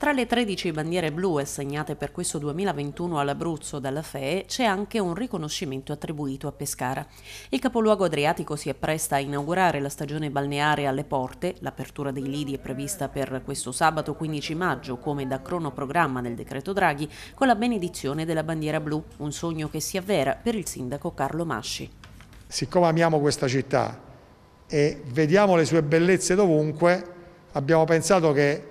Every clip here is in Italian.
Tra le 13 bandiere blu assegnate per questo 2021 all'Abruzzo dalla FEE c'è anche un riconoscimento attribuito a Pescara. Il capoluogo adriatico si appresta a inaugurare la stagione balneare alle porte. L'apertura dei lidi è prevista per questo sabato 15 maggio, come da cronoprogramma del decreto Draghi, con la benedizione della bandiera blu, un sogno che si avvera per il sindaco Carlo Masci. Siccome amiamo questa città e vediamo le sue bellezze dovunque, abbiamo pensato che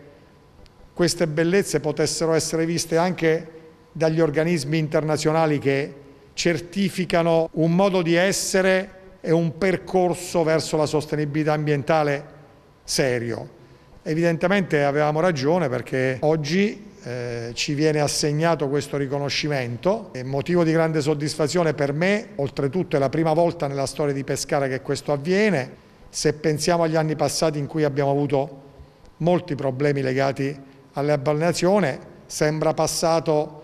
queste bellezze potessero essere viste anche dagli organismi internazionali che certificano un modo di essere e un percorso verso la sostenibilità ambientale serio. Evidentemente avevamo ragione perché oggi eh, ci viene assegnato questo riconoscimento, è motivo di grande soddisfazione per me, oltretutto è la prima volta nella storia di Pescara che questo avviene, se pensiamo agli anni passati in cui abbiamo avuto molti problemi legati a alla balneazione sembra passato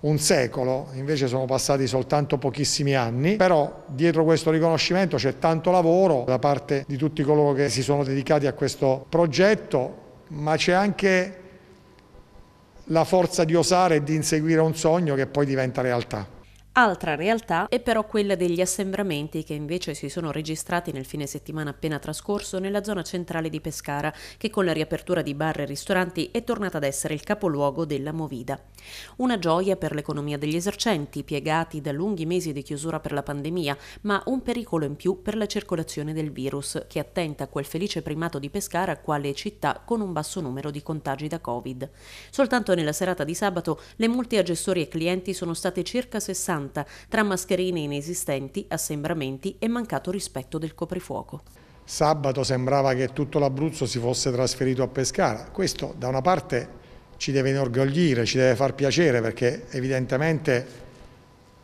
un secolo, invece sono passati soltanto pochissimi anni, però dietro questo riconoscimento c'è tanto lavoro da parte di tutti coloro che si sono dedicati a questo progetto, ma c'è anche la forza di osare e di inseguire un sogno che poi diventa realtà. Altra realtà è però quella degli assembramenti che invece si sono registrati nel fine settimana appena trascorso nella zona centrale di Pescara, che con la riapertura di bar e ristoranti è tornata ad essere il capoluogo della Movida. Una gioia per l'economia degli esercenti, piegati da lunghi mesi di chiusura per la pandemia, ma un pericolo in più per la circolazione del virus, che attenta a quel felice primato di Pescara quale città con un basso numero di contagi da Covid. Soltanto nella serata di sabato le multe a gestori e clienti sono state circa 60 70 tra mascherine inesistenti, assembramenti e mancato rispetto del coprifuoco. Sabato sembrava che tutto l'Abruzzo si fosse trasferito a Pescara. Questo da una parte ci deve inorgogliere, ci deve far piacere perché evidentemente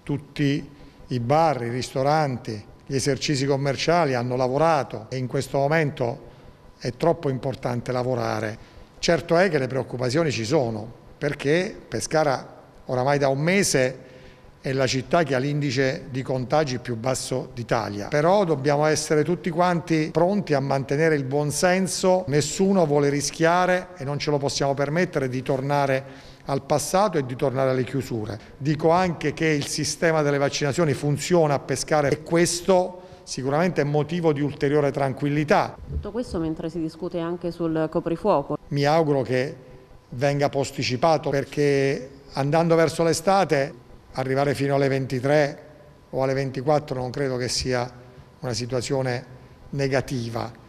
tutti i bar, i ristoranti, gli esercizi commerciali hanno lavorato e in questo momento è troppo importante lavorare. Certo è che le preoccupazioni ci sono perché Pescara oramai da un mese è la città che ha l'indice di contagi più basso d'Italia. Però dobbiamo essere tutti quanti pronti a mantenere il buon senso, nessuno vuole rischiare e non ce lo possiamo permettere di tornare al passato e di tornare alle chiusure. Dico anche che il sistema delle vaccinazioni funziona a pescare e questo sicuramente è motivo di ulteriore tranquillità. Tutto questo mentre si discute anche sul coprifuoco. Mi auguro che venga posticipato perché andando verso l'estate arrivare fino alle 23 o alle 24 non credo che sia una situazione negativa.